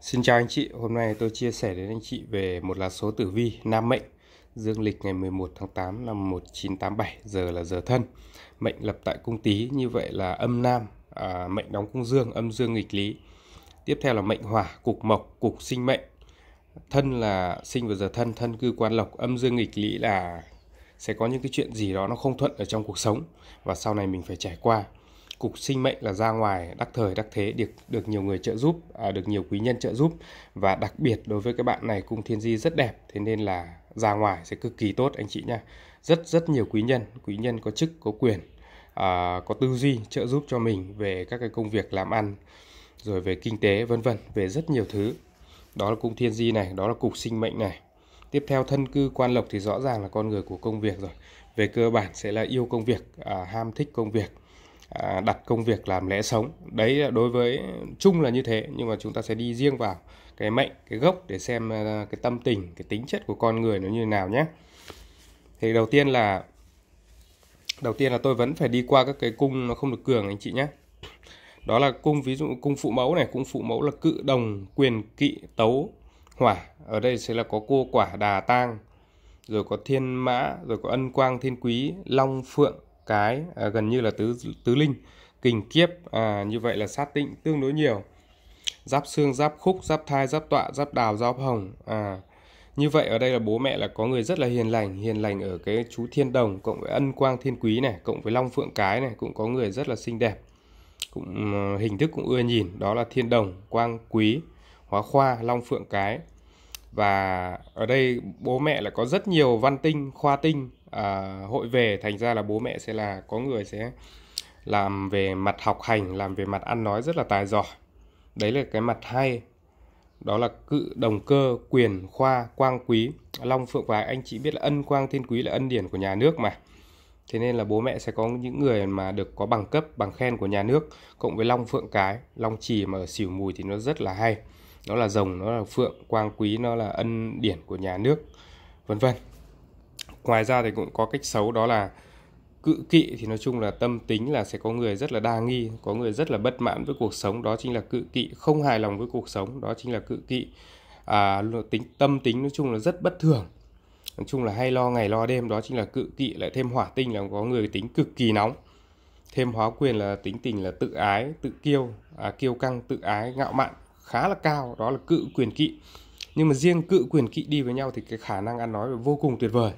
Xin chào anh chị, hôm nay tôi chia sẻ đến anh chị về một lá số tử vi Nam Mệnh Dương lịch ngày 11 tháng 8 năm 1987, giờ là giờ thân Mệnh lập tại cung tý, như vậy là âm Nam, à, mệnh đóng cung Dương, âm Dương nghịch lý Tiếp theo là mệnh hỏa, cục mộc, cục sinh mệnh Thân là sinh vào giờ thân, thân cư quan lộc, âm Dương nghịch lý là sẽ có những cái chuyện gì đó nó không thuận ở trong cuộc sống và sau này mình phải trải qua cục sinh mệnh là ra ngoài đắc thời đắc thế được được nhiều người trợ giúp à, được nhiều quý nhân trợ giúp và đặc biệt đối với các bạn này cung thiên di rất đẹp thế nên là ra ngoài sẽ cực kỳ tốt anh chị nha rất rất nhiều quý nhân quý nhân có chức có quyền à, có tư duy trợ giúp cho mình về các cái công việc làm ăn rồi về kinh tế vân vân về rất nhiều thứ đó là cung thiên di này đó là cục sinh mệnh này tiếp theo thân cư quan lộc thì rõ ràng là con người của công việc rồi về cơ bản sẽ là yêu công việc à, ham thích công việc À, đặt công việc làm lẽ sống đấy đối với chung là như thế nhưng mà chúng ta sẽ đi riêng vào cái mệnh cái gốc để xem à, cái tâm tình cái tính chất của con người nó như thế nào nhé thì đầu tiên là đầu tiên là tôi vẫn phải đi qua các cái cung nó không được cường anh chị nhé đó là cung ví dụ cung phụ mẫu này cung phụ mẫu là cự đồng quyền kỵ tấu hỏa ở đây sẽ là có cô quả đà tang rồi có thiên mã rồi có ân quang thiên quý long phượng cái à, gần như là tứ tứ linh kình kiếp à, như vậy là sát tịnh tương đối nhiều giáp xương giáp khúc giáp thai giáp tọa giáp đào giáp hồng à, như vậy ở đây là bố mẹ là có người rất là hiền lành hiền lành ở cái chú thiên đồng cộng với ân quang thiên quý này cộng với long phượng cái này cũng có người rất là xinh đẹp cũng à, hình thức cũng ưa nhìn đó là thiên đồng quang quý hóa khoa long phượng cái và ở đây bố mẹ là có rất nhiều văn tinh khoa tinh à, hội về thành ra là bố mẹ sẽ là có người sẽ làm về mặt học hành làm về mặt ăn nói rất là tài giỏi đấy là cái mặt hay đó là cự đồng cơ quyền khoa quang quý long phượng vài anh chị biết là ân quang thiên quý là ân điển của nhà nước mà thế nên là bố mẹ sẽ có những người mà được có bằng cấp bằng khen của nhà nước cộng với long phượng cái long trì mà ở xỉu mùi thì nó rất là hay nó là rồng nó là phượng quang quý nó là ân điển của nhà nước vân vân ngoài ra thì cũng có cách xấu đó là cự kỵ thì nói chung là tâm tính là sẽ có người rất là đa nghi có người rất là bất mãn với cuộc sống đó chính là cự kỵ không hài lòng với cuộc sống đó chính là cự kỵ à, tính tâm tính nói chung là rất bất thường nói chung là hay lo ngày lo đêm đó chính là cự kỵ lại thêm hỏa tinh là có người tính cực kỳ nóng thêm hóa quyền là tính tình là tự ái tự kiêu à, kiêu căng tự ái ngạo mạn khá là cao đó là cự quyền kỵ nhưng mà riêng cự quyền kỵ đi với nhau thì cái khả năng ăn nói vô cùng tuyệt vời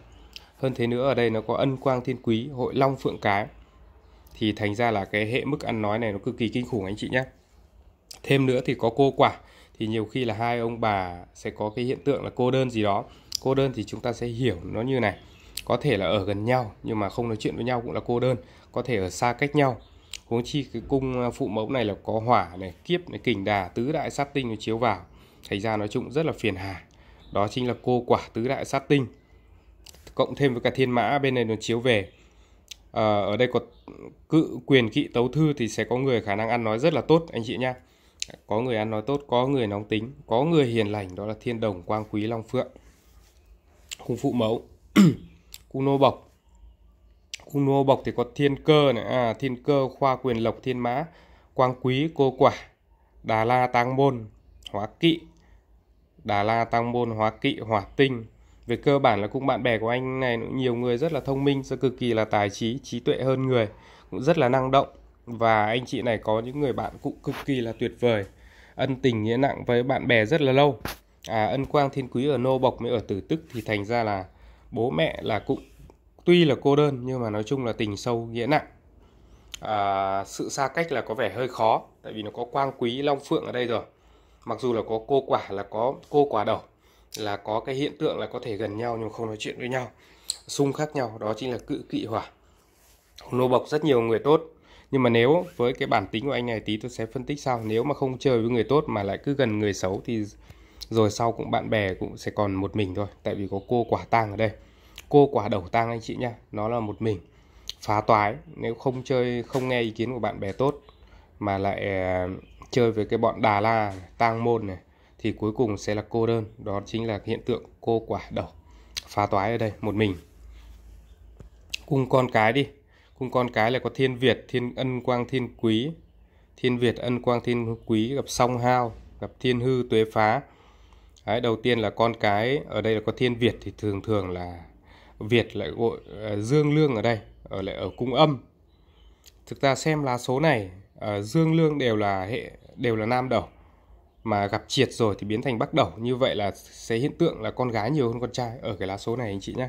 hơn thế nữa ở đây nó có ân quang thiên quý hội long phượng cái thì thành ra là cái hệ mức ăn nói này nó cực kỳ kinh khủng anh chị nhé thêm nữa thì có cô quả thì nhiều khi là hai ông bà sẽ có cái hiện tượng là cô đơn gì đó cô đơn thì chúng ta sẽ hiểu nó như này có thể là ở gần nhau nhưng mà không nói chuyện với nhau cũng là cô đơn có thể ở xa cách nhau huống chi cái cung à, phụ mẫu này là có hỏa này kiếp này kình đà tứ đại sát tinh nó chiếu vào thành ra nói chung rất là phiền hà đó chính là cô quả tứ đại sát tinh cộng thêm với cả thiên mã bên này nó chiếu về à, ở đây có cự quyền kỵ tấu thư thì sẽ có người khả năng ăn nói rất là tốt anh chị nhá có người ăn nói tốt có người nóng tính có người hiền lành đó là thiên đồng quang quý long phượng khung phụ mẫu cung nô bộc cung nô bộc thì có thiên cơ này à, thiên cơ khoa quyền lộc thiên mã quang quý cô quả đà la tăng môn hóa kỵ đà la tăng môn hóa kỵ hỏa tinh về cơ bản là cũng bạn bè của anh này nhiều người rất là thông minh rất cực kỳ là tài trí trí tuệ hơn người cũng rất là năng động và anh chị này có những người bạn cũng cực kỳ là tuyệt vời ân tình nghĩa nặng với bạn bè rất là lâu à ân quang thiên quý ở nô bộc mới ở tử tức thì thành ra là bố mẹ là cũng tuy là cô đơn nhưng mà nói chung là tình sâu nghĩa nặng à, sự xa cách là có vẻ hơi khó tại vì nó có quang quý long phượng ở đây rồi mặc dù là có cô quả là có cô quả đầu là có cái hiện tượng là có thể gần nhau nhưng không nói chuyện với nhau xung khác nhau đó chính là cự kỵ hỏa nô bộc rất nhiều người tốt nhưng mà nếu với cái bản tính của anh này tí tôi sẽ phân tích sau nếu mà không chơi với người tốt mà lại cứ gần người xấu thì rồi sau cũng bạn bè cũng sẽ còn một mình thôi tại vì có cô quả tang ở đây cô quả đầu tang anh chị nhá nó là một mình phá toái nếu không chơi không nghe ý kiến của bạn bè tốt mà lại ờ, chơi với cái bọn đà la tang môn này thì cuối cùng sẽ là cô đơn đó chính là hiện tượng cô quả đầu phá toái ở đây một mình cung con cái đi cung con cái là có thiên việt thiên ân quang thiên quý thiên việt ân quang thiên quý gặp song hao gặp thiên hư tuế phá Đấy, đầu tiên là con cái ở đây là có thiên việt thì thường thường là việt lại gọi ờ, dương lương ở đây ở lại ở cung âm thực ra xem lá số này uh, dương lương đều là hệ đều là nam đầu mà gặp triệt rồi thì biến thành bắc đầu như vậy là sẽ hiện tượng là con gái nhiều hơn con trai ở cái lá số này anh chị nhé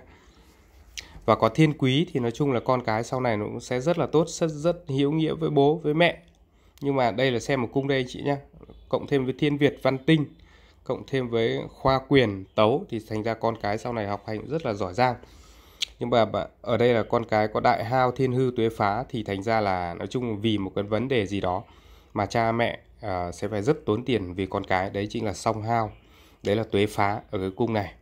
và có thiên quý thì nói chung là con cái sau này nó cũng sẽ rất là tốt rất rất hiếu nghĩa với bố với mẹ nhưng mà đây là xem một cung đây anh chị nhé cộng thêm với thiên việt văn tinh cộng thêm với khoa quyền tấu thì thành ra con cái sau này học hành rất là giỏi giang nhưng mà ở đây là con cái có đại hao thiên hư tuế phá thì thành ra là nói chung vì một cái vấn đề gì đó mà cha mẹ à, sẽ phải rất tốn tiền vì con cái đấy chính là song hao đấy là tuế phá ở cái cung này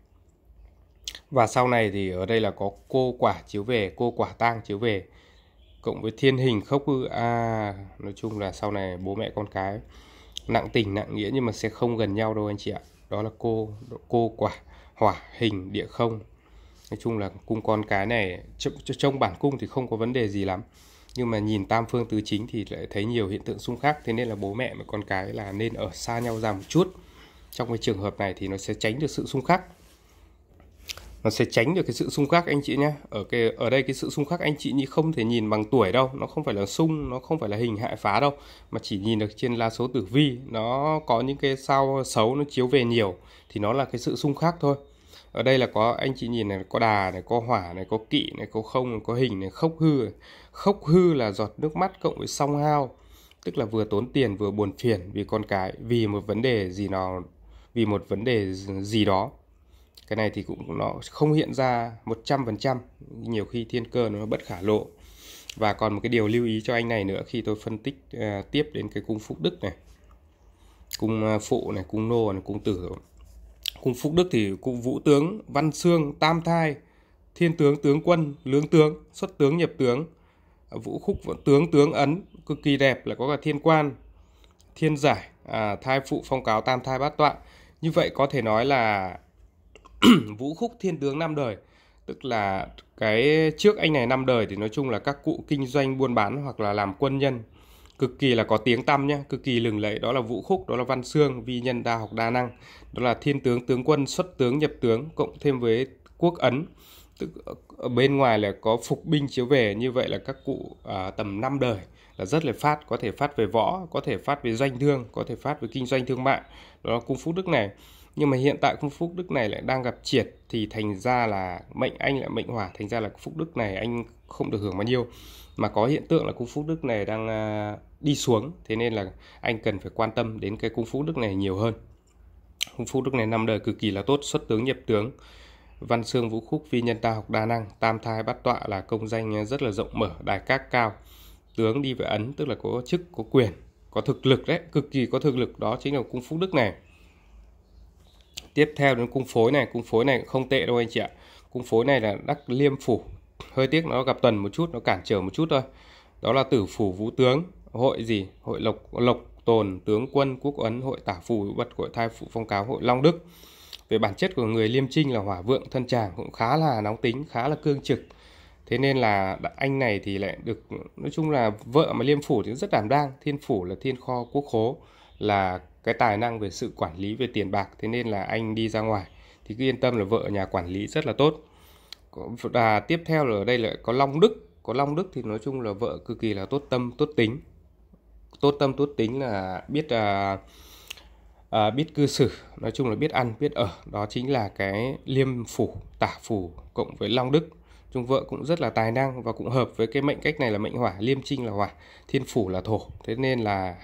và sau này thì ở đây là có cô quả chiếu về cô quả tang chiếu về cộng với thiên hình khốc ư à, nói chung là sau này bố mẹ con cái nặng tình nặng nghĩa nhưng mà sẽ không gần nhau đâu anh chị ạ đó là cô cô quả hỏa hình địa không nói chung là cung con cái này trong, trong bản cung thì không có vấn đề gì lắm nhưng mà nhìn tam phương tứ chính thì lại thấy nhiều hiện tượng xung khác thế nên là bố mẹ và con cái là nên ở xa nhau ra một chút trong cái trường hợp này thì nó sẽ tránh được sự xung khắc nó sẽ tránh được cái sự xung khắc anh chị nhé ở cái ở đây cái sự xung khắc anh chị như không thể nhìn bằng tuổi đâu nó không phải là xung nó không phải là hình hại phá đâu mà chỉ nhìn được trên la số tử vi nó có những cái sao xấu nó chiếu về nhiều thì nó là cái sự xung khắc thôi ở đây là có anh chị nhìn này có đà này có hỏa này có kỵ này có không này, có hình này khốc hư này. khốc hư là giọt nước mắt cộng với song hao tức là vừa tốn tiền vừa buồn phiền vì con cái vì một vấn đề gì nào vì một vấn đề gì đó cái này thì cũng nó không hiện ra 100% nhiều khi thiên cơ nó bất khả lộ và còn một cái điều lưu ý cho anh này nữa khi tôi phân tích uh, tiếp đến cái cung phúc đức này cung à, phụ này cung nô này cung tử cùng Phúc Đức thì cụ Vũ tướng, Văn Xương, Tam Thai, Thiên tướng, tướng quân, Lướng tướng, Xuất tướng, Nhập tướng, Vũ khúc tướng, tướng ấn cực kỳ đẹp là có cả Thiên quan, Thiên giải, à, Thai phụ phong cáo Tam Thai bát tọa. Như vậy có thể nói là Vũ khúc Thiên tướng năm đời, tức là cái trước anh này năm đời thì nói chung là các cụ kinh doanh buôn bán hoặc là làm quân nhân cực kỳ là có tiếng tăm nhé, cực kỳ lừng lẫy đó là Vũ Khúc, đó là Văn Xương, vi nhân đa học đa năng, đó là thiên tướng tướng quân xuất tướng nhập tướng cộng thêm với quốc ấn tức ở bên ngoài là có phục binh chiếu về như vậy là các cụ à, tầm 5 đời là rất là phát có thể phát về võ có thể phát về doanh thương có thể phát về kinh doanh thương mại đó là cung phúc đức này nhưng mà hiện tại cung phúc đức này lại đang gặp triệt thì thành ra là mệnh anh lại mệnh hỏa thành ra là phúc đức này anh không được hưởng bao nhiêu mà có hiện tượng là cung phúc đức này đang à, đi xuống thế nên là anh cần phải quan tâm đến cái cung phúc đức này nhiều hơn cung phúc đức này năm đời cực kỳ là tốt xuất tướng nhập tướng văn xương vũ khúc phi nhân ta học đa năng tam thai bát tọa là công danh rất là rộng mở đài các cao tướng đi về ấn tức là có chức có quyền có thực lực đấy cực kỳ có thực lực đó chính là cung phúc đức này tiếp theo đến cung phối này cung phối này không tệ đâu anh chị ạ cung phối này là đắc liêm phủ hơi tiếc nó gặp tuần một chút nó cản trở một chút thôi đó là tử phủ vũ tướng hội gì hội lộc lộc tồn tướng quân quốc ấn hội tả phủ bật hội thai phụ phong cáo hội long đức về bản chất của người liêm trinh là hỏa vượng thân tràng cũng khá là nóng tính khá là cương trực thế nên là anh này thì lại được nói chung là vợ mà liêm phủ thì rất đảm đang thiên phủ là thiên kho quốc khố là cái tài năng về sự quản lý về tiền bạc thế nên là anh đi ra ngoài thì cứ yên tâm là vợ nhà quản lý rất là tốt và tiếp theo là ở đây lại có Long Đức có Long Đức thì nói chung là vợ cực kỳ là tốt tâm tốt tính tốt tâm tốt tính là biết à, à, biết cư xử nói chung là biết ăn biết ở đó chính là cái liêm phủ tả phủ cộng với Long Đức chung vợ cũng rất là tài năng và cũng hợp với cái mệnh cách này là mệnh hỏa liêm trinh là hỏa thiên phủ là thổ thế nên là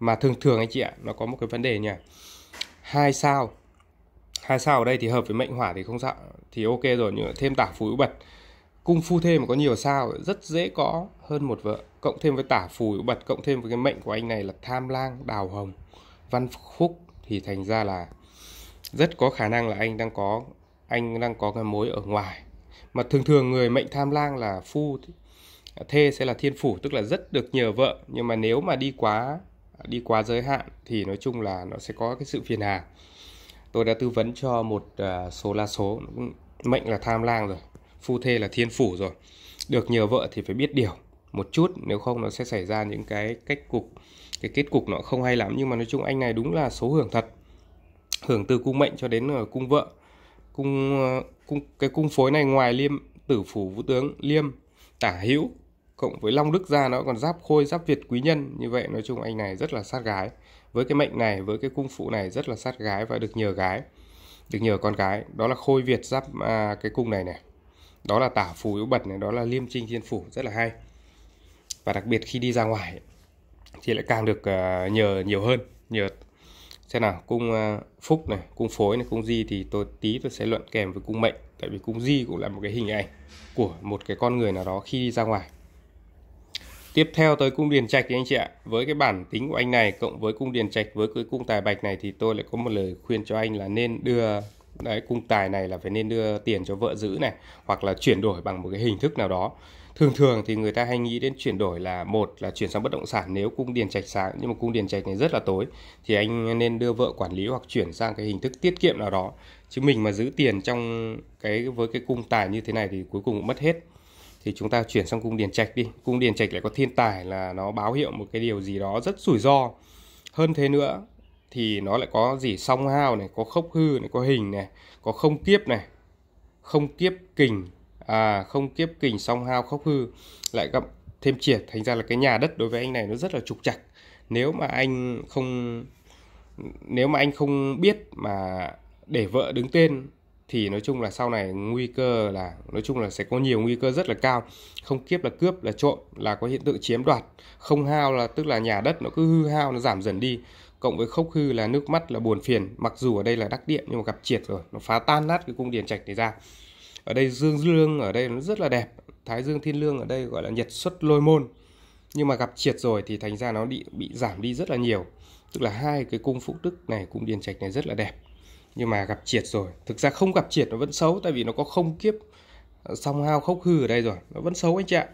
mà thường thường anh chị ạ nó có một cái vấn đề nha hai sao hai sao ở đây thì hợp với mệnh hỏa thì không sao thì ok rồi nhưng thêm tả phù bật cung phu thêm mà có nhiều sao rất dễ có hơn một vợ cộng thêm với tả phù bật cộng thêm với cái mệnh của anh này là tham lang đào hồng văn khúc thì thành ra là rất có khả năng là anh đang có anh đang có cái mối ở ngoài mà thường thường người mệnh tham lang là phu thê sẽ là thiên phủ tức là rất được nhờ vợ nhưng mà nếu mà đi quá đi quá giới hạn thì nói chung là nó sẽ có cái sự phiền hà tôi đã tư vấn cho một à, số la số mệnh là tham lang rồi phu thê là thiên phủ rồi được nhờ vợ thì phải biết điều một chút nếu không nó sẽ xảy ra những cái cách cục cái kết cục nó không hay lắm nhưng mà nói chung anh này đúng là số hưởng thật hưởng từ cung mệnh cho đến ờ, cung vợ cung ờ, cung cái cung phối này ngoài liêm tử phủ vũ tướng liêm tả hữu cộng với long đức gia nó còn giáp khôi giáp việt quý nhân như vậy nói chung anh này rất là sát gái với cái mệnh này với cái cung phụ này rất là sát gái và được nhờ gái được nhờ con gái đó là khôi việt giáp à, cái cung này này đó là tả phù yếu bật này đó là liêm trinh thiên phủ rất là hay và đặc biệt khi đi ra ngoài thì lại càng được à, nhờ nhiều hơn nhờ xem nào cung à, phúc này cung phối này cung di thì tôi tí tôi sẽ luận kèm với cung mệnh tại vì cung di cũng là một cái hình ảnh của một cái con người nào đó khi đi ra ngoài Tiếp theo tới cung điền trạch thì anh chị ạ, với cái bản tính của anh này cộng với cung điền trạch với cái cung tài bạch này thì tôi lại có một lời khuyên cho anh là nên đưa đấy cung tài này là phải nên đưa tiền cho vợ giữ này hoặc là chuyển đổi bằng một cái hình thức nào đó. Thường thường thì người ta hay nghĩ đến chuyển đổi là một là chuyển sang bất động sản nếu cung điền trạch sáng nhưng mà cung điền trạch này rất là tối thì anh nên đưa vợ quản lý hoặc chuyển sang cái hình thức tiết kiệm nào đó. Chứ mình mà giữ tiền trong cái với cái cung tài như thế này thì cuối cùng cũng mất hết thì chúng ta chuyển sang cung điền trạch đi cung điền trạch lại có thiên tài là nó báo hiệu một cái điều gì đó rất rủi ro hơn thế nữa thì nó lại có gì song hao này có khốc hư này có hình này có không kiếp này không kiếp kình à không kiếp kình song hao khốc hư lại gặp thêm triệt thành ra là cái nhà đất đối với anh này nó rất là trục trặc nếu mà anh không nếu mà anh không biết mà để vợ đứng tên thì nói chung là sau này nguy cơ là nói chung là sẽ có nhiều nguy cơ rất là cao không kiếp là cướp là trộm là có hiện tượng chiếm đoạt không hao là tức là nhà đất nó cứ hư hao nó giảm dần đi cộng với khốc hư là nước mắt là buồn phiền mặc dù ở đây là đắc địa nhưng mà gặp triệt rồi nó phá tan nát cái cung điền trạch này ra ở đây dương lương ở đây nó rất là đẹp thái dương thiên lương ở đây gọi là nhật xuất lôi môn nhưng mà gặp triệt rồi thì thành ra nó bị bị giảm đi rất là nhiều tức là hai cái cung phúc đức này cung điền trạch này rất là đẹp nhưng mà gặp triệt rồi thực ra không gặp triệt nó vẫn xấu tại vì nó có không kiếp ờ, song hao khốc hư ở đây rồi nó vẫn xấu anh chị ạ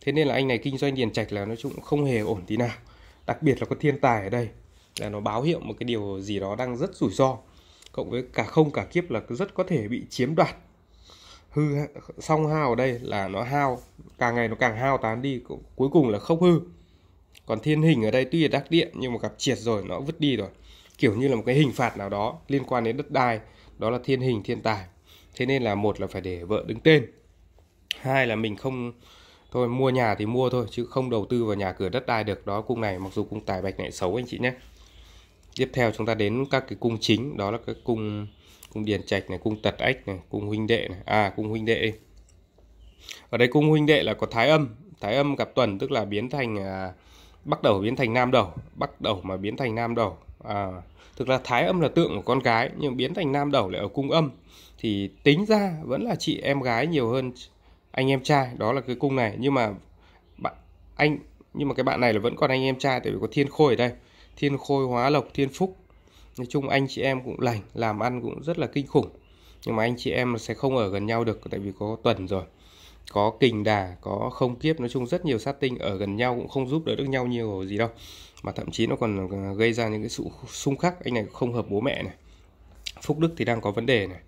thế nên là anh này kinh doanh điền trạch là nói chung không hề ổn tí nào đặc biệt là có thiên tài ở đây là nó báo hiệu một cái điều gì đó đang rất rủi ro cộng với cả không cả kiếp là rất có thể bị chiếm đoạt hư song hao ở đây là nó hao càng ngày nó càng hao tán đi cuối cùng là không hư còn thiên hình ở đây tuy là đắc địa nhưng mà gặp triệt rồi nó vứt đi rồi kiểu như là một cái hình phạt nào đó liên quan đến đất đai đó là thiên hình thiên tài thế nên là một là phải để vợ đứng tên hai là mình không thôi mua nhà thì mua thôi chứ không đầu tư vào nhà cửa đất đai được đó cung này mặc dù cung tài bạch lại xấu anh chị nhé tiếp theo chúng ta đến các cái cung chính đó là cái cung cung điền trạch này cung tật ách này cung huynh đệ này à cung huynh đệ ở đây cung huynh đệ là có thái âm thái âm gặp tuần tức là biến thành à, bắc đầu biến thành nam đầu bắt đầu mà biến thành nam đầu à, thực ra thái âm là tượng của con gái nhưng biến thành nam đầu lại ở cung âm thì tính ra vẫn là chị em gái nhiều hơn anh em trai đó là cái cung này nhưng mà bạn anh nhưng mà cái bạn này là vẫn còn anh em trai tại vì có thiên khôi ở đây thiên khôi hóa lộc thiên phúc nói chung anh chị em cũng lành làm ăn cũng rất là kinh khủng nhưng mà anh chị em sẽ không ở gần nhau được tại vì có tuần rồi có kình đà có không kiếp nói chung rất nhiều sát tinh ở gần nhau cũng không giúp đỡ được nhau nhiều gì đâu mà thậm chí nó còn à, gây ra những cái sự xung khắc anh này không hợp bố mẹ này phúc đức thì đang có vấn đề này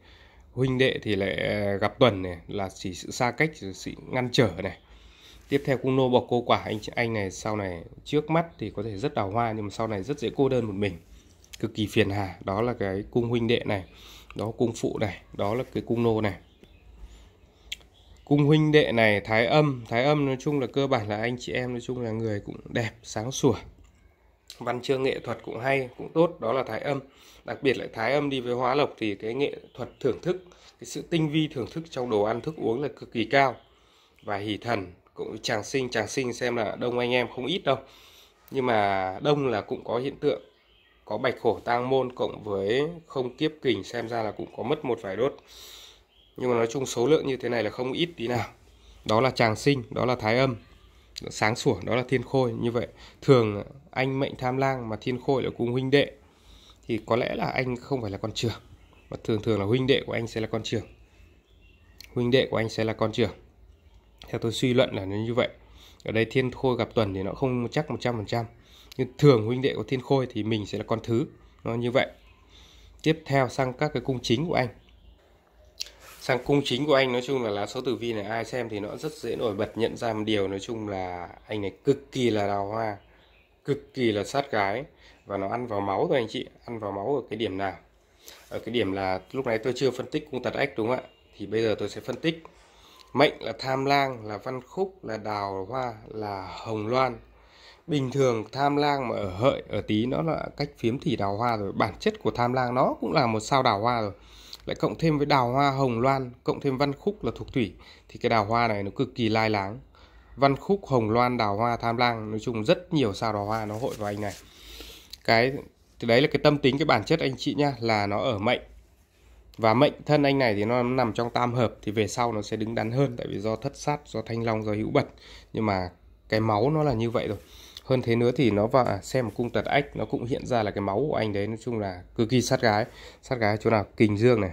huynh đệ thì lại à, gặp tuần này là chỉ sự xa cách sự ngăn trở này tiếp theo cung nô bọc cô quả anh anh này sau này trước mắt thì có thể rất đào hoa nhưng mà sau này rất dễ cô đơn một mình cực kỳ phiền hà đó là cái cung huynh đệ này đó cung phụ này đó là cái cung nô này cung huynh đệ này thái âm thái âm nói chung là cơ bản là anh chị em nói chung là người cũng đẹp sáng sủa văn chương nghệ thuật cũng hay cũng tốt đó là thái âm đặc biệt lại thái âm đi với hóa lộc thì cái nghệ thuật thưởng thức cái sự tinh vi thưởng thức trong đồ ăn thức uống là cực kỳ cao và hỷ thần cũng chàng sinh chàng sinh xem là đông anh em không ít đâu nhưng mà đông là cũng có hiện tượng có bạch khổ tang môn cộng với không kiếp kình xem ra là cũng có mất một vài đốt nhưng mà nói chung số lượng như thế này là không ít tí nào đó là chàng sinh đó là thái âm sáng sủa đó là thiên khôi như vậy thường anh mệnh tham lang mà thiên khôi là cùng huynh đệ thì có lẽ là anh không phải là con trưởng mà thường thường là huynh đệ của anh sẽ là con trưởng huynh đệ của anh sẽ là con trưởng theo tôi suy luận là nó như vậy ở đây thiên khôi gặp tuần thì nó không chắc 100% nhưng thường huynh đệ của thiên khôi thì mình sẽ là con thứ nó như vậy tiếp theo sang các cái cung chính của anh sang cung chính của anh nói chung là lá số tử vi này ai xem thì nó rất dễ nổi bật nhận ra một điều nói chung là anh này cực kỳ là đào hoa cực kỳ là sát gái và nó ăn vào máu thôi anh chị ăn vào máu ở cái điểm nào ở cái điểm là lúc này tôi chưa phân tích cung tật ếch đúng không ạ thì bây giờ tôi sẽ phân tích mệnh là tham lang là văn khúc là đào hoa là hồng loan bình thường tham lang mà ở hợi ở tí nó là cách phiếm thì đào hoa rồi bản chất của tham lang nó cũng là một sao đào hoa rồi lại cộng thêm với đào hoa hồng loan cộng thêm văn khúc là thuộc thủy thì cái đào hoa này nó cực kỳ lai láng văn khúc hồng loan đào hoa tham lang nói chung rất nhiều sao đào hoa nó hội vào anh này cái thì đấy là cái tâm tính cái bản chất anh chị nhá là nó ở mệnh và mệnh thân anh này thì nó nằm trong tam hợp thì về sau nó sẽ đứng đắn hơn tại vì do thất sát do thanh long do hữu bật nhưng mà cái máu nó là như vậy rồi hơn thế nữa thì nó vào à, xem cung tật ách nó cũng hiện ra là cái máu của anh đấy nói chung là cực kỳ sát gái sát gái chỗ nào kình dương này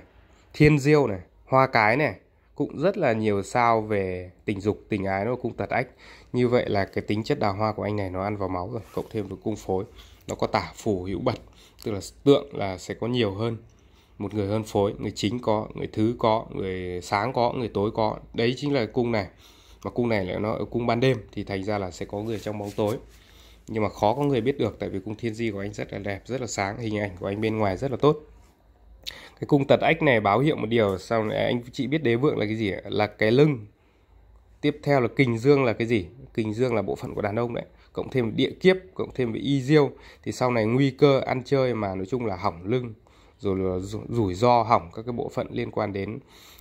thiên diêu này hoa cái này cũng rất là nhiều sao về tình dục tình ái nó cung tật ách như vậy là cái tính chất đào hoa của anh này nó ăn vào máu rồi cộng thêm với cung phối nó có tả phủ hữu bật tức là tượng là sẽ có nhiều hơn một người hơn phối người chính có người thứ có người sáng có người tối có đấy chính là cung này mà cung này lại nó ở cung ban đêm thì thành ra là sẽ có người trong bóng tối nhưng mà khó có người biết được tại vì cung thiên di của anh rất là đẹp rất là sáng hình ảnh của anh bên ngoài rất là tốt cái cung tật ách này báo hiệu một điều sau này anh chị biết đế vượng là cái gì là cái lưng tiếp theo là kình dương là cái gì kình dương là bộ phận của đàn ông đấy cộng thêm địa kiếp cộng thêm với y diêu thì sau này nguy cơ ăn chơi mà nói chung là hỏng lưng rồi là rủi ro hỏng các cái bộ phận liên quan đến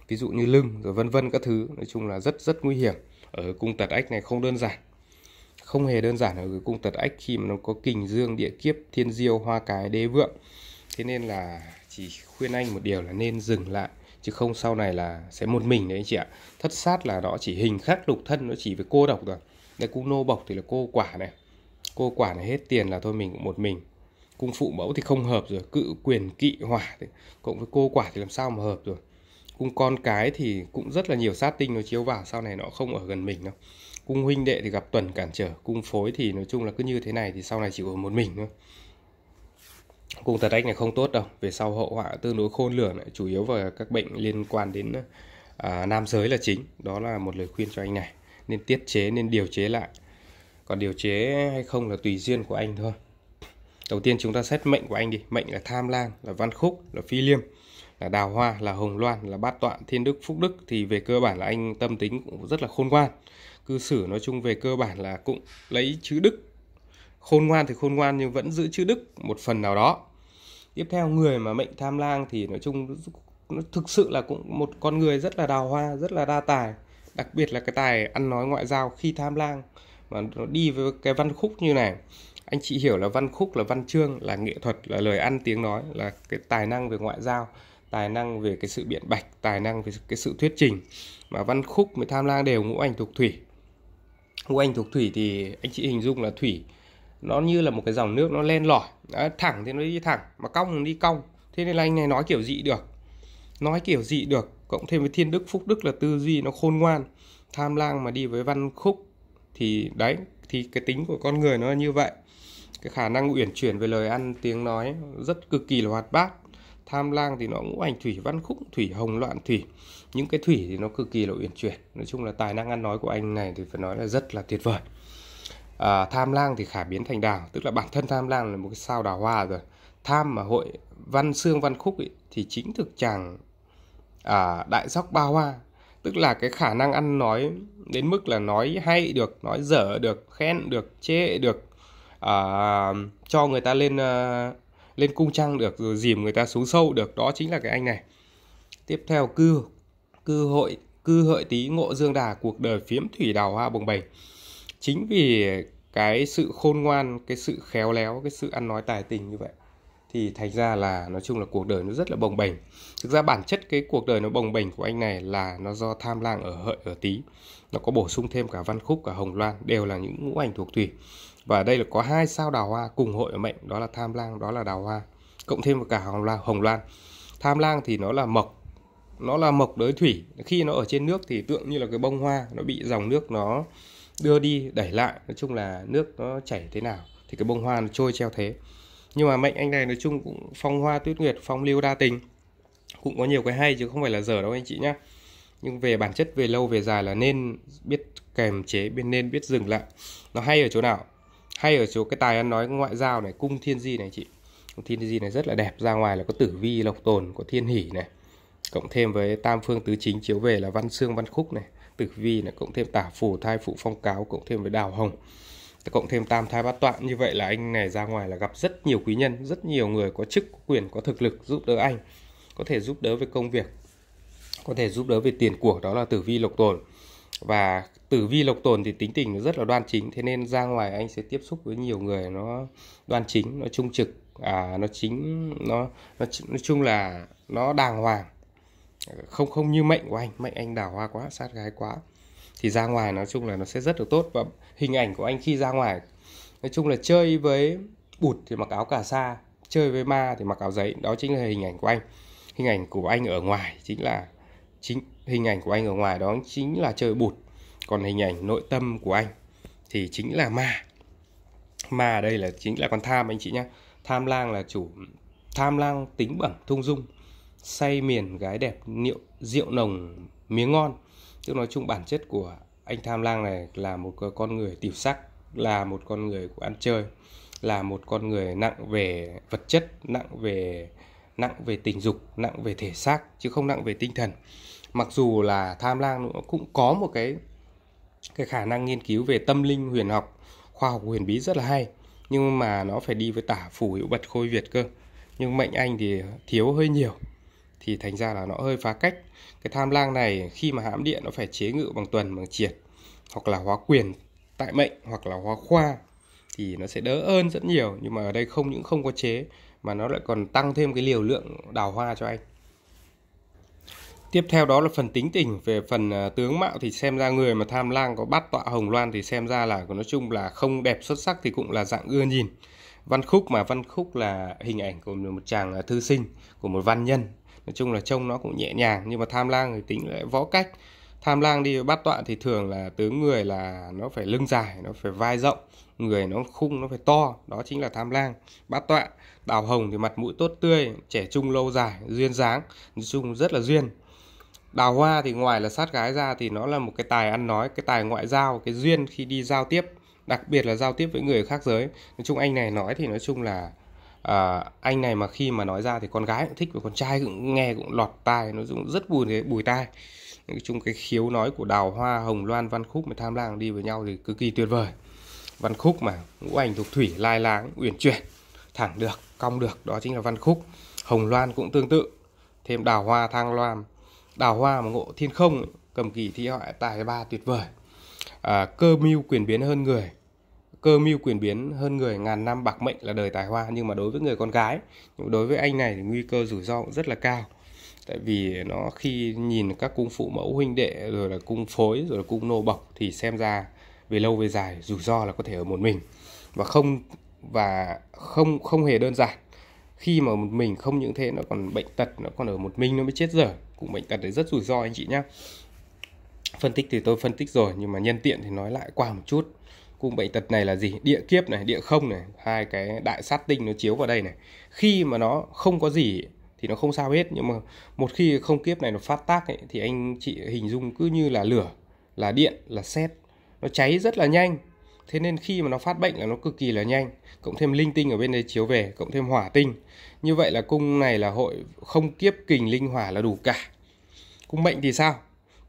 ví dụ như lưng rồi vân vân các thứ nói chung là rất rất nguy hiểm ở cung tật ách này không đơn giản không hề đơn giản ở cái cung tật ách khi mà nó có kình dương địa kiếp thiên diêu hoa cái đế vượng thế nên là chỉ khuyên anh một điều là nên dừng lại chứ không sau này là sẽ một mình đấy chị ạ thất sát là nó chỉ hình khắc lục thân nó chỉ với cô độc rồi đây cung nô bộc thì là cô quả này cô quả này hết tiền là thôi mình cũng một mình cung phụ mẫu thì không hợp rồi cự quyền kỵ hỏa thì cộng với cô quả thì làm sao mà hợp rồi cung con cái thì cũng rất là nhiều sát tinh nó chiếu vào sau này nó không ở gần mình đâu cung huynh đệ thì gặp tuần cản trở cung phối thì nói chung là cứ như thế này thì sau này chỉ còn một mình thôi cung tật ách này không tốt đâu về sau hậu họa tương đối khôn lường chủ yếu vào các bệnh liên quan đến à, nam giới là chính đó là một lời khuyên cho anh này nên tiết chế nên điều chế lại còn điều chế hay không là tùy duyên của anh thôi đầu tiên chúng ta xét mệnh của anh đi mệnh là tham lang là văn khúc là phi liêm là đào hoa là hồng loan là bát tọa thiên đức phúc đức thì về cơ bản là anh tâm tính cũng rất là khôn ngoan cư xử nói chung về cơ bản là cũng lấy chữ đức khôn ngoan thì khôn ngoan nhưng vẫn giữ chữ đức một phần nào đó tiếp theo người mà mệnh tham lang thì nói chung nó thực sự là cũng một con người rất là đào hoa rất là đa tài đặc biệt là cái tài ăn nói ngoại giao khi tham lang mà nó đi với cái văn khúc như này anh chị hiểu là văn khúc là văn chương là nghệ thuật là lời ăn tiếng nói là cái tài năng về ngoại giao tài năng về cái sự biện bạch tài năng về cái sự thuyết trình mà văn khúc với tham lang đều ngũ ảnh thuộc thủy ngũ anh thuộc thủy thì anh chị hình dung là thủy nó như là một cái dòng nước nó len lỏi à, thẳng thì nó đi thẳng mà cong thì đi cong thế nên là anh này nói kiểu dị được nói kiểu dị được cộng thêm với thiên đức phúc đức là tư duy nó khôn ngoan tham lang mà đi với văn khúc thì đấy thì cái tính của con người nó là như vậy cái khả năng uyển chuyển về lời ăn tiếng nói rất cực kỳ là hoạt bát tham lang thì nó ngũ hành thủy văn khúc thủy hồng loạn thủy những cái thủy thì nó cực kỳ là uyển chuyển nói chung là tài năng ăn nói của anh này thì phải nói là rất là tuyệt vời à, tham lang thì khả biến thành đào tức là bản thân tham lang là một cái sao đào hoa rồi tham mà hội văn xương văn khúc ấy, thì chính thực chàng à, đại dốc ba hoa tức là cái khả năng ăn nói đến mức là nói hay được nói dở được khen được chê được à, cho người ta lên à, lên cung trăng được rồi dìm người ta xuống sâu được đó chính là cái anh này tiếp theo cư cư hội cư hợi tí ngộ dương đà cuộc đời phiếm thủy đào hoa bồng bềnh chính vì cái sự khôn ngoan cái sự khéo léo cái sự ăn nói tài tình như vậy thì thành ra là nói chung là cuộc đời nó rất là bồng bềnh thực ra bản chất cái cuộc đời nó bồng bềnh của anh này là nó do tham lang ở hợi ở tí nó có bổ sung thêm cả văn khúc cả hồng loan đều là những ngũ ảnh thuộc thủy và đây là có hai sao đào hoa cùng hội ở mệnh đó là tham lang đó là đào hoa cộng thêm cả hồng loan hồng loan tham lang thì nó là mộc nó là mộc đối thủy khi nó ở trên nước thì tượng như là cái bông hoa nó bị dòng nước nó đưa đi đẩy lại nói chung là nước nó chảy thế nào thì cái bông hoa nó trôi treo thế nhưng mà mệnh anh này nói chung cũng phong hoa tuyết nguyệt phong lưu đa tình cũng có nhiều cái hay chứ không phải là dở đâu anh chị nhá nhưng về bản chất về lâu về dài là nên biết kềm chế bên nên biết dừng lại nó hay ở chỗ nào hay ở chỗ cái tài ăn nói ngoại giao này cung thiên di này chị cung thiên di này rất là đẹp ra ngoài là có tử vi lộc tồn có thiên hỷ này cộng thêm với tam phương tứ chính chiếu về là văn xương văn khúc này tử vi là cộng thêm tả phủ thai phụ phong cáo cộng thêm với đào hồng cộng thêm tam thai bát tọa như vậy là anh này ra ngoài là gặp rất nhiều quý nhân rất nhiều người có chức có quyền có thực lực giúp đỡ anh có thể giúp đỡ về công việc có thể giúp đỡ về tiền của đó là tử vi lộc tồn và tử vi lộc tồn thì tính tình nó rất là đoan chính thế nên ra ngoài anh sẽ tiếp xúc với nhiều người nó đoan chính nó trung trực à nó chính nó nó nói chung là nó đàng hoàng không không như mệnh của anh mệnh anh đào hoa quá sát gái quá thì ra ngoài nói chung là nó sẽ rất là tốt và hình ảnh của anh khi ra ngoài nói chung là chơi với bụt thì mặc áo cà sa chơi với ma thì mặc áo giấy đó chính là hình ảnh của anh hình ảnh của anh ở ngoài chính là chính hình ảnh của anh ở ngoài đó chính là chơi bụt còn hình ảnh nội tâm của anh thì chính là ma ma ở đây là chính là con tham anh chị nhé tham lang là chủ tham lang tính bẩm thung dung say miền gái đẹp niệu rượu nồng miếng ngon tức nói chung bản chất của anh tham lang này là một con người tiểu sắc là một con người của ăn chơi là một con người nặng về vật chất nặng về nặng về tình dục nặng về thể xác chứ không nặng về tinh thần mặc dù là tham lang nó cũng có một cái cái khả năng nghiên cứu về tâm linh huyền học khoa học huyền bí rất là hay nhưng mà nó phải đi với tả phủ hữu bật khôi việt cơ nhưng mệnh anh thì thiếu hơi nhiều thì thành ra là nó hơi phá cách cái tham lang này khi mà hãm điện nó phải chế ngự bằng tuần bằng triệt hoặc là hóa quyền tại mệnh hoặc là hóa khoa thì nó sẽ đỡ ơn rất nhiều nhưng mà ở đây không những không có chế mà nó lại còn tăng thêm cái liều lượng đào hoa cho anh Tiếp theo đó là phần tính tình về phần à, tướng mạo thì xem ra người mà tham lang có bắt tọa hồng loan thì xem ra là nói chung là không đẹp xuất sắc thì cũng là dạng ưa nhìn. Văn khúc mà văn khúc là hình ảnh của một chàng à, thư sinh của một văn nhân nói chung là trông nó cũng nhẹ nhàng nhưng mà tham lang thì tính lại võ cách tham lang đi bắt tọa thì thường là tướng người là nó phải lưng dài nó phải vai rộng người nó khung nó phải to đó chính là tham lang bát tọa đào hồng thì mặt mũi tốt tươi trẻ trung lâu dài duyên dáng nói chung rất là duyên đào hoa thì ngoài là sát gái ra thì nó là một cái tài ăn nói cái tài ngoại giao cái duyên khi đi giao tiếp đặc biệt là giao tiếp với người khác giới nói chung anh này nói thì nói chung là à, anh này mà khi mà nói ra thì con gái cũng thích và con trai cũng nghe cũng lọt tai nó cũng rất buồn cái bùi tai chung cái khiếu nói của đào hoa hồng loan văn khúc mà tham lang đi với nhau thì cực kỳ tuyệt vời văn khúc mà ngũ ảnh thuộc thủy lai láng uyển chuyển thẳng được cong được đó chính là văn khúc hồng loan cũng tương tự thêm đào hoa thang loan đào hoa mà ngộ thiên không cầm kỳ thi họa tài ba tuyệt vời à, cơ mưu quyền biến hơn người cơ mưu quyền biến hơn người ngàn năm bạc mệnh là đời tài hoa nhưng mà đối với người con gái đối với anh này thì nguy cơ rủi ro cũng rất là cao tại vì nó khi nhìn các cung phụ mẫu huynh đệ rồi là cung phối rồi là cung nô bộc thì xem ra về lâu về dài rủi ro là có thể ở một mình và không và không không hề đơn giản khi mà một mình không những thế nó còn bệnh tật nó còn ở một mình nó mới chết dở cũng bệnh tật đấy rất rủi ro anh chị nhé phân tích thì tôi phân tích rồi nhưng mà nhân tiện thì nói lại qua một chút cung bệnh tật này là gì địa kiếp này địa không này hai cái đại sát tinh nó chiếu vào đây này khi mà nó không có gì thì nó không sao hết nhưng mà một khi không kiếp này nó phát tác ấy, thì anh chị hình dung cứ như là lửa là điện là xét nó cháy rất là nhanh thế nên khi mà nó phát bệnh là nó cực kỳ là nhanh cộng thêm linh tinh ở bên đây chiếu về cộng thêm hỏa tinh như vậy là cung này là hội không kiếp kình linh hỏa là đủ cả cung mệnh thì sao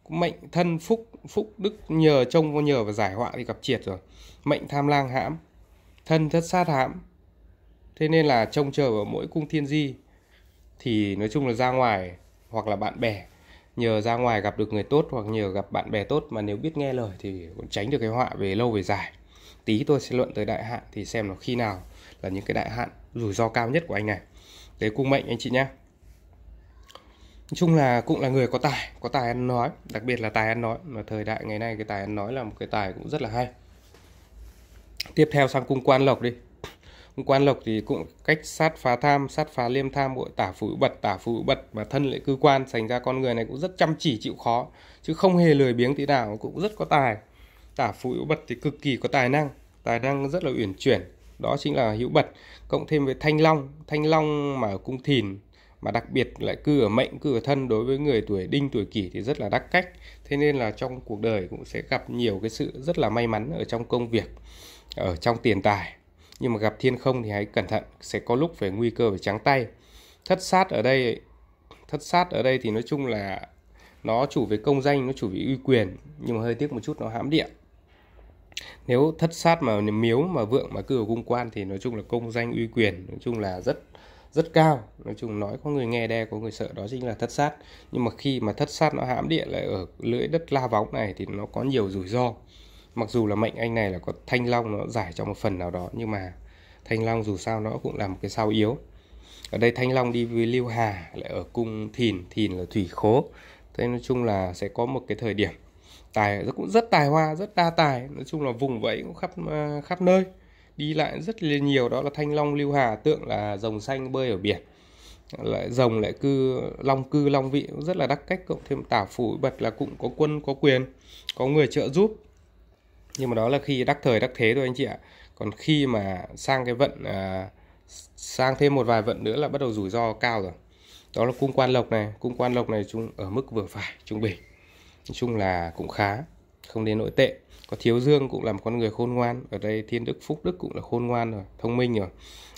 cung mệnh thân phúc phúc đức nhờ trông có nhờ và giải họa thì gặp triệt rồi mệnh tham lang hãm thân thất sát hãm thế nên là trông chờ vào mỗi cung thiên di thì nói chung là ra ngoài hoặc là bạn bè nhờ ra ngoài gặp được người tốt hoặc nhờ gặp bạn bè tốt mà nếu biết nghe lời thì cũng tránh được cái họa về lâu về dài tí tôi sẽ luận tới đại hạn thì xem là khi nào là những cái đại hạn rủi ro cao nhất của anh này đấy cung mệnh anh chị nhé nói chung là cũng là người có tài có tài ăn nói đặc biệt là tài ăn nói mà thời đại ngày nay cái tài ăn nói là một cái tài cũng rất là hay tiếp theo sang cung quan lộc đi cung quan lộc thì cũng cách sát phá tham sát phá liêm tham bội tả phủ bật tả phủ bật mà thân lại cư quan thành ra con người này cũng rất chăm chỉ chịu khó chứ không hề lười biếng tí nào cũng rất có tài tả phủ bật thì cực kỳ có tài năng tài năng rất là uyển chuyển đó chính là hữu bật cộng thêm với thanh long thanh long mà ở cung thìn mà đặc biệt lại cư ở mệnh cư ở thân đối với người tuổi đinh tuổi kỷ thì rất là đắc cách thế nên là trong cuộc đời cũng sẽ gặp nhiều cái sự rất là may mắn ở trong công việc ở trong tiền tài nhưng mà gặp thiên không thì hãy cẩn thận sẽ có lúc phải nguy cơ phải trắng tay thất sát ở đây thất sát ở đây thì nói chung là nó chủ về công danh nó chủ về uy quyền nhưng mà hơi tiếc một chút nó hãm địa nếu thất sát mà miếu mà vượng mà cư ở cung quan thì nói chung là công danh uy quyền nói chung là rất rất cao nói chung nói có người nghe đe có người sợ đó chính là thất sát nhưng mà khi mà thất sát nó hãm địa lại ở lưỡi đất la võng này thì nó có nhiều rủi ro mặc dù là mệnh anh này là có thanh long nó giải trong một phần nào đó nhưng mà thanh long dù sao nó cũng là một cái sao yếu ở đây thanh long đi với lưu hà lại ở cung thìn thìn là thủy khố thế nói chung là sẽ có một cái thời điểm tài cũng rất tài hoa rất đa tài nói chung là vùng vẫy cũng khắp à, khắp nơi đi lại rất là nhiều đó là thanh long lưu hà tượng là rồng xanh bơi ở biển lại rồng lại cư long cư long vị rất là đắc cách cộng thêm tả phủ bật là cũng có quân có quyền có người trợ giúp nhưng mà đó là khi đắc thời đắc thế thôi anh chị ạ còn khi mà sang cái vận à, sang thêm một vài vận nữa là bắt đầu rủi ro cao rồi đó là cung quan lộc này cung quan lộc này chung ở mức vừa phải trung bình nói chung là cũng khá không đến nỗi tệ có thiếu dương cũng là một con người khôn ngoan ở đây thiên đức phúc đức cũng là khôn ngoan rồi thông minh rồi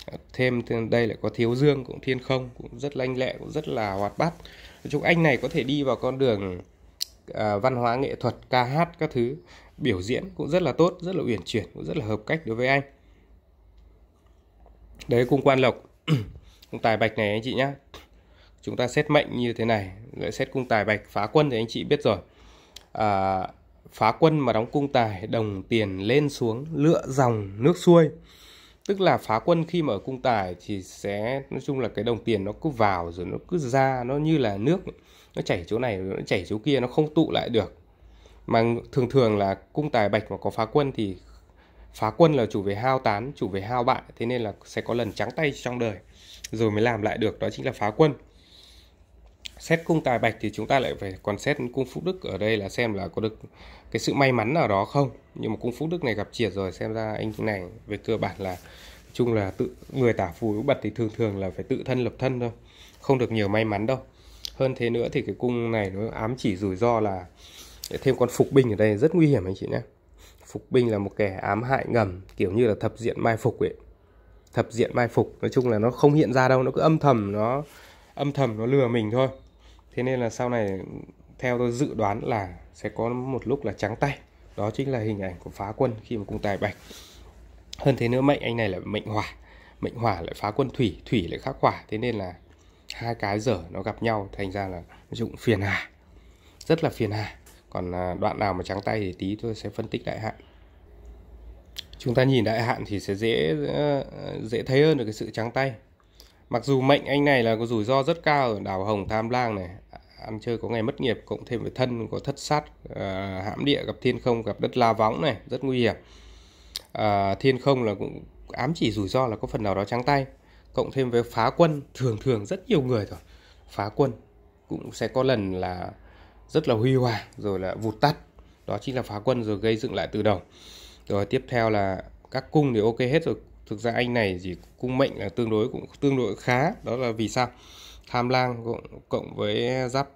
à, thêm đây lại có thiếu dương cũng thiên không cũng rất lanh lẹ cũng rất là hoạt bát nói chung anh này có thể đi vào con đường à, văn hóa nghệ thuật ca hát các thứ biểu diễn cũng rất là tốt rất là uyển chuyển cũng rất là hợp cách đối với anh đấy cung quan lộc cung tài bạch này anh chị nhá chúng ta xét mệnh như thế này lại xét cung tài bạch phá quân thì anh chị biết rồi à, phá quân mà đóng cung tài đồng tiền lên xuống lựa dòng nước xuôi tức là phá quân khi mở cung tài thì sẽ nói chung là cái đồng tiền nó cứ vào rồi nó cứ ra nó như là nước nó chảy chỗ này nó chảy chỗ kia nó không tụ lại được mà thường thường là cung tài bạch mà có phá quân thì phá quân là chủ về hao tán chủ về hao bại thế nên là sẽ có lần trắng tay trong đời rồi mới làm lại được đó chính là phá quân xét cung tài bạch thì chúng ta lại phải còn xét cung phúc đức ở đây là xem là có được cái sự may mắn nào đó không nhưng mà cung phúc đức này gặp triệt rồi xem ra anh này về cơ bản là chung là tự người tả phù bật thì thường thường là phải tự thân lập thân thôi không được nhiều may mắn đâu hơn thế nữa thì cái cung này nó ám chỉ rủi ro là thêm con phục binh ở đây rất nguy hiểm anh chị nhé phục binh là một kẻ ám hại ngầm kiểu như là thập diện mai phục ấy thập diện mai phục nói chung là nó không hiện ra đâu nó cứ âm thầm nó âm thầm nó lừa mình thôi thế nên là sau này theo tôi dự đoán là sẽ có một lúc là trắng tay đó chính là hình ảnh của phá quân khi mà cùng tài bạch hơn thế nữa mệnh anh này là mệnh hỏa mệnh hỏa lại phá quân thủy thủy lại khắc hỏa thế nên là hai cái dở nó gặp nhau thành ra là dụng phiền hà rất là phiền hà còn à, đoạn nào mà trắng tay thì tí tôi sẽ phân tích đại hạn chúng ta nhìn đại hạn thì sẽ dễ ờ, dễ thấy hơn được cái sự trắng tay mặc dù mệnh anh này là có rủi ro rất cao ở đảo hồng tham lang này ăn chơi có ngày mất nghiệp cộng thêm với thân có thất sát ờ, hãm địa gặp thiên không gặp đất la võng này rất nguy hiểm ờ, thiên không là cũng ám chỉ rủi ro là có phần nào đó trắng tay cộng thêm với phá quân thường thường rất nhiều người rồi phá quân cũng sẽ có lần là rất là huy hoàng rồi là vụt tắt đó chính là phá quân rồi gây dựng lại từ đầu rồi tiếp theo là các cung thì ok hết rồi thực ra anh này chỉ cung mệnh là tương đối cũng tương đối khá đó là vì sao tham lang cộng, cộng với giáp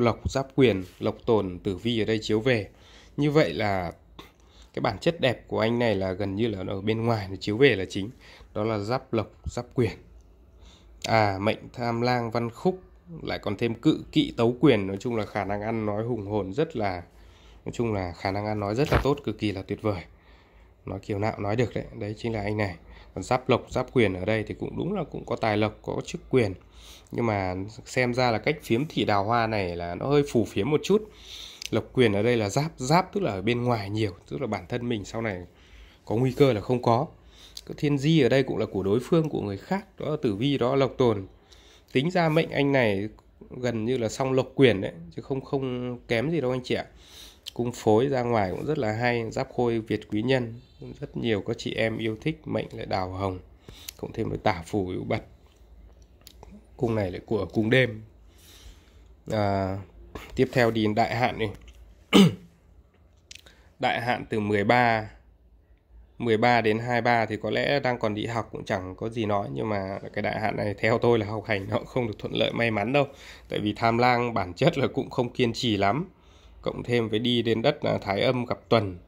lộc giáp quyền lộc tồn tử vi ở đây chiếu về như vậy là cái bản chất đẹp của anh này là gần như là ở bên ngoài nó chiếu về là chính đó là giáp lộc giáp quyền à mệnh tham lang văn khúc lại còn thêm cự kỵ tấu quyền nói chung là khả năng ăn nói hùng hồn rất là nói chung là khả năng ăn nói rất là tốt cực kỳ là tuyệt vời nói kiểu nào nói được đấy đấy chính là anh này còn giáp lộc giáp quyền ở đây thì cũng đúng là cũng có tài lộc có chức quyền nhưng mà xem ra là cách phiếm thị đào hoa này là nó hơi phù phiếm một chút lộc quyền ở đây là giáp giáp tức là ở bên ngoài nhiều tức là bản thân mình sau này có nguy cơ là không có thiên di ở đây cũng là của đối phương của người khác đó là tử vi đó là lộc tồn tính ra mệnh anh này gần như là song lộc quyền đấy chứ không không kém gì đâu anh chị ạ cung phối ra ngoài cũng rất là hay giáp khôi việt quý nhân rất nhiều các chị em yêu thích mệnh lại đào hồng cộng thêm với tả phù hữu bật cung này lại của cung đêm à, tiếp theo đi đại hạn đi đại hạn từ 13 13 đến 23 thì có lẽ đang còn đi học cũng chẳng có gì nói nhưng mà cái đại hạn này theo tôi là học hành nó không được thuận lợi may mắn đâu tại vì tham lang bản chất là cũng không kiên trì lắm cộng thêm với đi đến đất là thái âm gặp tuần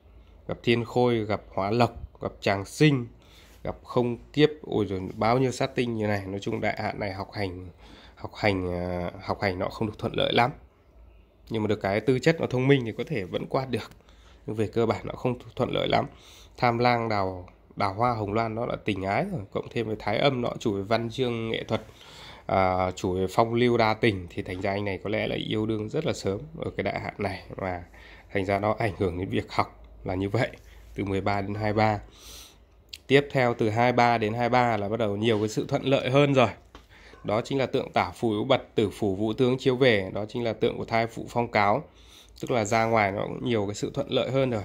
gặp thiên khôi gặp hóa lộc gặp tràng sinh gặp không kiếp ôi rồi bao nhiêu sát tinh như này nói chung đại hạn này học hành học hành à, học hành nó không được thuận lợi lắm nhưng mà được cái tư chất nó thông minh thì có thể vẫn qua được nhưng về cơ bản nó không thuận lợi lắm tham lang đào đào hoa hồng loan nó là tình ái rồi cộng thêm với thái âm nó chủ về văn chương nghệ thuật à, chủ về phong lưu đa tình thì thành ra anh này có lẽ là yêu đương rất là sớm ở cái đại hạn này và thành ra nó ảnh hưởng đến việc học là như vậy từ 13 đến 23 tiếp theo từ 23 đến 23 là bắt đầu nhiều cái sự thuận lợi hơn rồi đó chính là tượng tả phù yếu bật tử phủ vũ tướng chiếu về đó chính là tượng của thai phụ phong cáo tức là ra ngoài nó cũng nhiều cái sự thuận lợi hơn rồi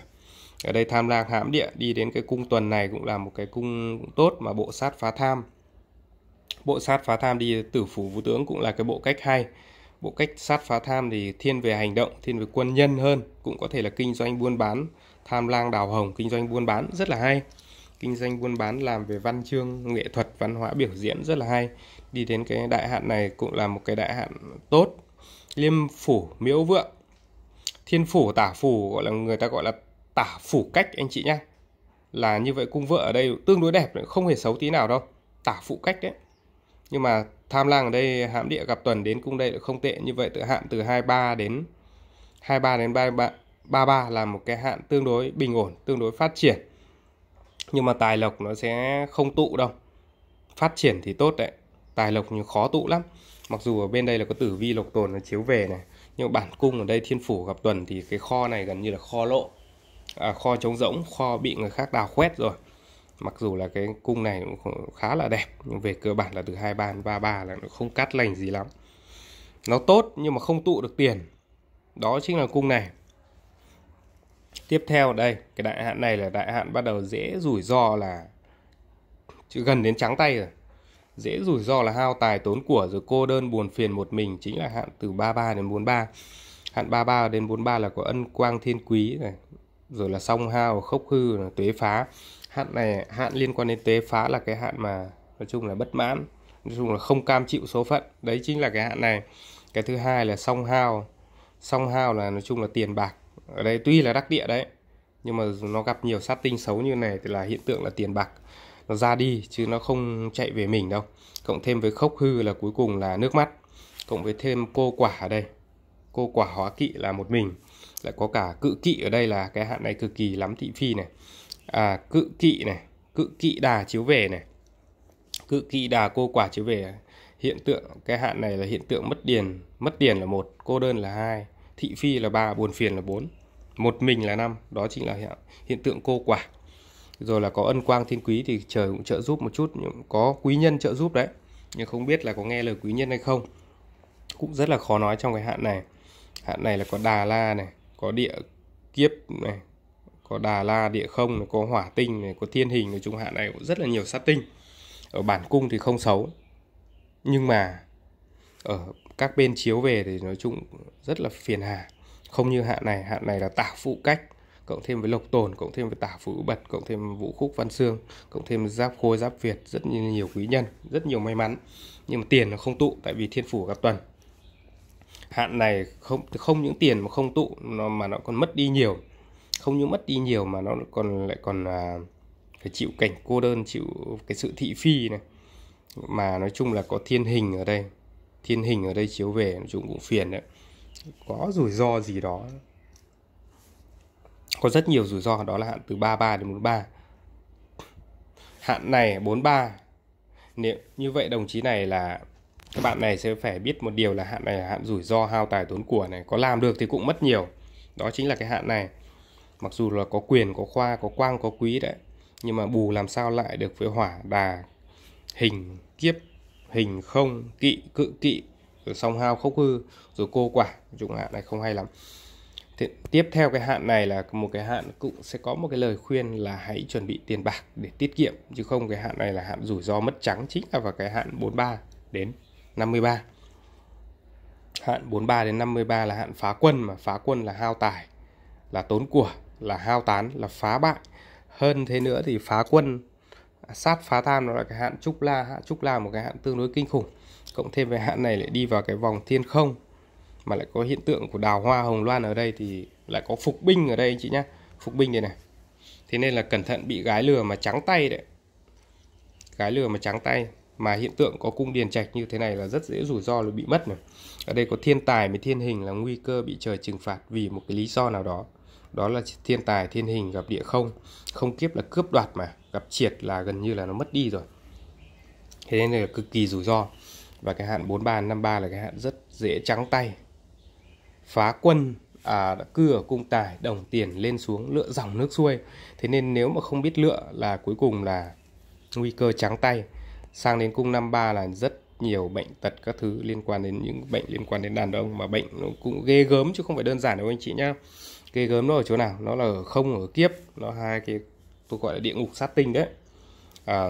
ở đây tham lang hãm địa đi đến cái cung tuần này cũng là một cái cung tốt mà bộ sát phá tham bộ sát phá tham đi tử phủ vũ tướng cũng là cái bộ cách hay bộ cách sát phá tham thì thiên về hành động thiên về quân nhân hơn cũng có thể là kinh doanh buôn bán tham lang đào hồng kinh doanh buôn bán rất là hay kinh doanh buôn bán làm về văn chương nghệ thuật văn hóa biểu diễn rất là hay đi đến cái đại hạn này cũng là một cái đại hạn tốt liêm phủ miễu vượng thiên phủ tả phủ gọi là người ta gọi là tả phủ cách anh chị nhé là như vậy cung vợ ở đây tương đối đẹp không hề xấu tí nào đâu tả phụ cách đấy nhưng mà tham lang ở đây hãm địa gặp tuần đến cung đây là không tệ như vậy tự hạn từ 23 đến 23 đến 33 33 là một cái hạn tương đối bình ổn tương đối phát triển nhưng mà tài lộc nó sẽ không tụ đâu phát triển thì tốt đấy tài lộc nhưng khó tụ lắm mặc dù ở bên đây là có tử vi lộc tồn nó chiếu về này nhưng bản cung ở đây thiên phủ gặp tuần thì cái kho này gần như là kho lộ à, kho trống rỗng kho bị người khác đào khoét rồi mặc dù là cái cung này cũng khá là đẹp nhưng về cơ bản là từ hai bàn ba ba là nó không cắt lành gì lắm nó tốt nhưng mà không tụ được tiền đó chính là cung này tiếp theo đây cái đại hạn này là đại hạn bắt đầu dễ rủi ro là chứ gần đến trắng tay rồi dễ rủi ro là hao tài tốn của rồi cô đơn buồn phiền một mình chính là hạn từ 33 đến 43 hạn 33 đến 43 là có ân quang thiên quý này rồi là song hao khốc hư là tuế phá hạn này hạn liên quan đến tuế phá là cái hạn mà nói chung là bất mãn nói chung là không cam chịu số phận đấy chính là cái hạn này cái thứ hai là song hao song hao là nói chung là tiền bạc ở đây tuy là đắc địa đấy nhưng mà nó gặp nhiều sát tinh xấu như này thì là hiện tượng là tiền bạc nó ra đi chứ nó không chạy về mình đâu cộng thêm với khốc hư là cuối cùng là nước mắt cộng với thêm cô quả ở đây cô quả hóa kỵ là một mình lại có cả cự kỵ ở đây là cái hạn này cực kỳ lắm thị phi này à cự kỵ này cự kỵ đà chiếu về này cự kỵ đà cô quả chiếu về hiện tượng cái hạn này là hiện tượng mất điền mất điền là một cô đơn là hai thị phi là ba buồn phiền là bốn một mình là năm đó chính là hiện, hiện tượng cô quả rồi là có ân quang thiên quý thì trời cũng trợ giúp một chút nhưng có quý nhân trợ giúp đấy nhưng không biết là có nghe lời quý nhân hay không cũng rất là khó nói trong cái hạn này hạn này là có đà la này có địa kiếp này có đà la địa không có hỏa tinh này có thiên hình này trung hạn này cũng rất là nhiều sát tinh ở bản cung thì không xấu nhưng mà ở các bên chiếu về thì nói chung rất là phiền hà không như hạn này hạn này là tả phụ cách cộng thêm với lộc tồn cộng thêm với tả phụ bật cộng thêm vũ khúc văn xương cộng thêm giáp khôi giáp việt rất nhiều quý nhân rất nhiều may mắn nhưng mà tiền nó không tụ tại vì thiên phủ gặp tuần hạn này không không những tiền mà không tụ nó mà nó còn mất đi nhiều không những mất đi nhiều mà nó còn lại còn à, phải chịu cảnh cô đơn chịu cái sự thị phi này mà nói chung là có thiên hình ở đây thiên hình ở đây chiếu về chúng cũng phiền đấy có rủi ro gì đó có rất nhiều rủi ro đó là hạn từ 33 đến 43 hạn này 43 nếu như vậy đồng chí này là các bạn này sẽ phải biết một điều là hạn này là hạn rủi ro hao tài tốn của này có làm được thì cũng mất nhiều đó chính là cái hạn này mặc dù là có quyền có khoa có quang có quý đấy nhưng mà bù làm sao lại được với hỏa đà hình kiếp hình không kỵ cự kỵ rồi song hao khốc hư rồi cô quả dụng hạn này không hay lắm Thế, tiếp theo cái hạn này là một cái hạn cũng sẽ có một cái lời khuyên là hãy chuẩn bị tiền bạc để tiết kiệm chứ không cái hạn này là hạn rủi ro mất trắng chính là vào cái hạn 43 đến 53 hạn 43 đến 53 là hạn phá quân mà phá quân là hao tài là tốn của là hao tán là phá bại hơn thế nữa thì phá quân à, sát phá tham nó là cái hạn trúc la hạn trúc la một cái hạn tương đối kinh khủng cộng thêm với hạn này lại đi vào cái vòng thiên không mà lại có hiện tượng của đào hoa hồng loan ở đây thì lại có phục binh ở đây anh chị nhé phục binh đây này thế nên là cẩn thận bị gái lừa mà trắng tay đấy gái lừa mà trắng tay mà hiện tượng có cung điền trạch như thế này là rất dễ rủi ro là bị mất này ở đây có thiên tài với thiên hình là nguy cơ bị trời trừng phạt vì một cái lý do nào đó đó là thiên tài thiên hình gặp địa không không kiếp là cướp đoạt mà gặp triệt là gần như là nó mất đi rồi thế nên là cực kỳ rủi ro và cái hạn 43 53 là cái hạn rất dễ trắng tay phá quân à, cửa cung tài đồng tiền lên xuống lựa dòng nước xuôi thế nên nếu mà không biết lựa là cuối cùng là nguy cơ trắng tay sang đến cung 53 là rất nhiều bệnh tật các thứ liên quan đến những bệnh liên quan đến đàn ông mà bệnh nó cũng ghê gớm chứ không phải đơn giản đâu anh chị nhá ghê gớm nó ở chỗ nào nó là ở không ở kiếp nó hai cái tôi gọi là địa ngục sát tinh đấy à,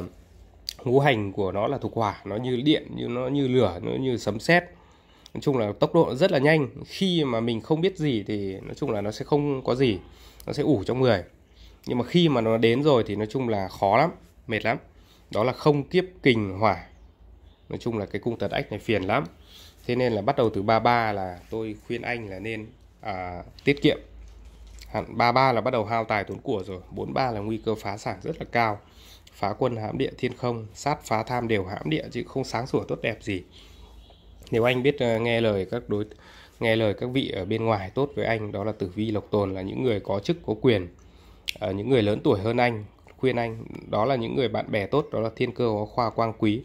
ngũ hành của nó là thuộc hỏa nó như điện như nó như lửa nó như sấm sét nói chung là tốc độ rất là nhanh khi mà mình không biết gì thì nói chung là nó sẽ không có gì nó sẽ ủ trong người nhưng mà khi mà nó đến rồi thì nói chung là khó lắm mệt lắm đó là không kiếp kình hỏa nói chung là cái cung tật ách này phiền lắm thế nên là bắt đầu từ 33 là tôi khuyên anh là nên à, tiết kiệm hẳn 33 là bắt đầu hao tài tốn của rồi 43 là nguy cơ phá sản rất là cao phá quân hãm địa thiên không sát phá tham đều hãm địa chứ không sáng sủa tốt đẹp gì nếu anh biết uh, nghe lời các đối nghe lời các vị ở bên ngoài tốt với anh đó là tử vi lộc tồn là những người có chức có quyền uh, những người lớn tuổi hơn anh khuyên anh đó là những người bạn bè tốt đó là thiên cơ có khoa quang quý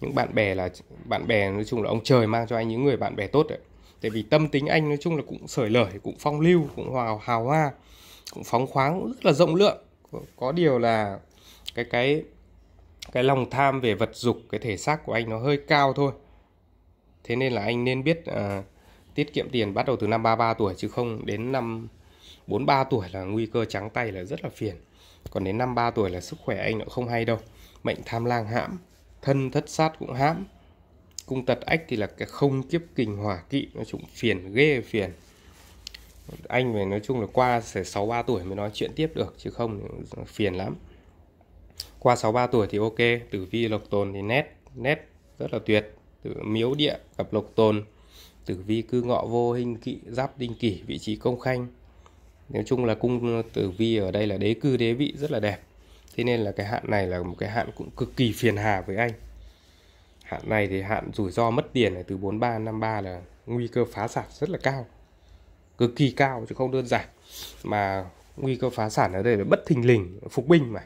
những bạn bè là bạn bè nói chung là ông trời mang cho anh những người bạn bè tốt đấy tại vì tâm tính anh nói chung là cũng sởi lởi cũng phong lưu cũng hào hào hoa cũng phóng khoáng cũng rất là rộng lượng có điều là cái cái cái lòng tham về vật dục cái thể xác của anh nó hơi cao thôi thế nên là anh nên biết à, tiết kiệm tiền bắt đầu từ năm 33 tuổi chứ không đến năm 43 tuổi là nguy cơ trắng tay là rất là phiền còn đến năm 53 tuổi là sức khỏe anh nó không hay đâu mệnh tham lang hãm thân thất sát cũng hãm cung tật ách thì là cái không kiếp kình hỏa kỵ nó cũng phiền ghê phiền anh về nói chung là qua sẽ 63 tuổi mới nói chuyện tiếp được chứ không phiền lắm qua 63 tuổi thì ok tử vi lộc tồn thì nét nét rất là tuyệt tử miếu địa gặp lộc tồn tử vi cư ngọ vô hình kỵ giáp đinh kỷ vị trí công khanh nói chung là cung tử vi ở đây là đế cư đế vị rất là đẹp thế nên là cái hạn này là một cái hạn cũng cực kỳ phiền hà với anh hạn này thì hạn rủi ro mất tiền này từ 43 53 là nguy cơ phá sản rất là cao cực kỳ cao chứ không đơn giản mà nguy cơ phá sản ở đây là bất thình lình phục binh mà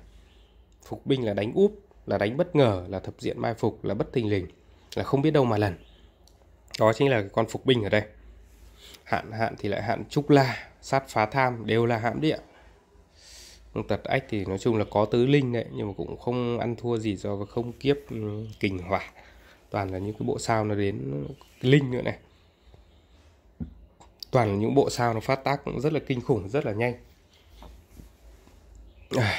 phục binh là đánh úp là đánh bất ngờ là thập diện mai phục là bất thình lình là không biết đâu mà lần đó chính là con phục binh ở đây hạn hạn thì lại hạn trúc la sát phá tham đều là hãm địa con tật ách thì nói chung là có tứ linh đấy nhưng mà cũng không ăn thua gì do không kiếp ừ, kình hỏa toàn là những cái bộ sao nó đến linh nữa này toàn là những bộ sao nó phát tác cũng rất là kinh khủng rất là nhanh à,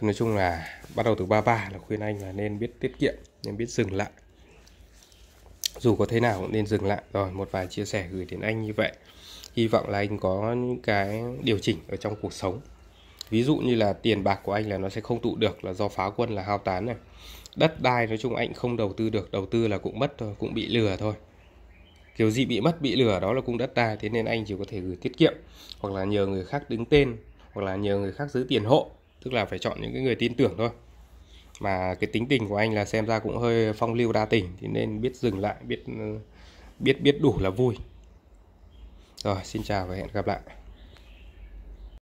nói chung là bắt đầu từ 33 là khuyên anh là nên biết tiết kiệm nên biết dừng lại dù có thế nào cũng nên dừng lại rồi một vài chia sẻ gửi đến anh như vậy hy vọng là anh có những cái điều chỉnh ở trong cuộc sống ví dụ như là tiền bạc của anh là nó sẽ không tụ được là do phá quân là hao tán này đất đai nói chung anh không đầu tư được đầu tư là cũng mất thôi cũng bị lừa thôi kiểu gì bị mất bị lừa đó là cung đất đai thế nên anh chỉ có thể gửi tiết kiệm hoặc là nhờ người khác đứng tên hoặc là nhờ người khác giữ tiền hộ tức là phải chọn những cái người tin tưởng thôi mà cái tính tình của anh là xem ra cũng hơi phong lưu đa tình thì nên biết dừng lại biết ừ, biết biết đủ là vui rồi xin chào và hẹn gặp lại